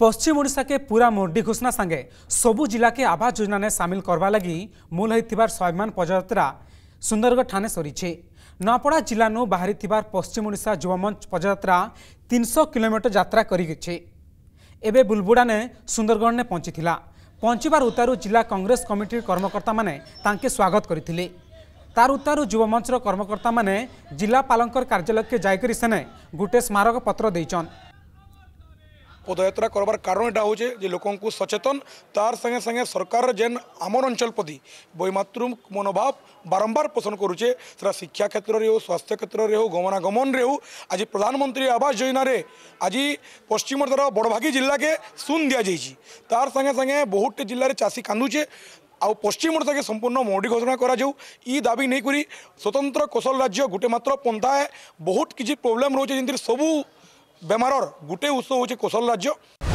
पश्चिम ओडिशा के पूरा मोर्डी घोषणा संगे सबू जिला के आवास योजना ने सामिल करवा लगी मूल होइथिबार स्वाभिमान पदयात्रा सुंदरगढ़ थाने सरी नवापड़ा जिला नु बाहरी पश्चिम ओडा युवमंच पदयात्रा तीन किलोमीटर यात्रा करिछे एबे ने सुंदरगढ़ ने पहुंचीला पहुंचीबार उतारू जिला कंग्रेस कमिटी कर्मकर्ता माने स्वागत करथिले तार उतारू युवमंचर कर्मकर्ता जिलापाल कार्यालय के जायकरी सेने गुटे स्मारक पत्र देइछन পদযাত্রা করবার কারণ এটা হচ্ছে যে লোককে সচেতন তার সঙ্গে সঙ্গে সরকার যেন আমার অঞ্চল প্রতি বৈমাতৃ মনোভাব বারম্বার পোষণ করুছে সেটা শিক্ষা ক্ষেত্রে হোক স্বাস্থ্য ক্ষেত্রে হোক গমনাগমনরে হোক আজ প্রধানমন্ত্রী আবাস যোজনার আজ পশ্চিমর দ্বারা বড়ভাগি জেলাকে সুন দিয়া যাই তার সঙ্গে সঙ্গে বহুটি জেলার চাষী কান্দুছে আউ পশ্চিম ওড়শাকে সম্পূর্ণ মৌডি ঘোষণা করা যাও ই দাবি নেই করি স্বতন্ত্র কৌশল রাজ্য গোটে মাত্র পন্থায় বহুত কিছু প্রোবলেম রয়েছে যেমন সবু ବେମାରର ଗୋଟେ ଉତ୍ସ ହେଉଛି କୋଶଲ ରାଜ୍ୟ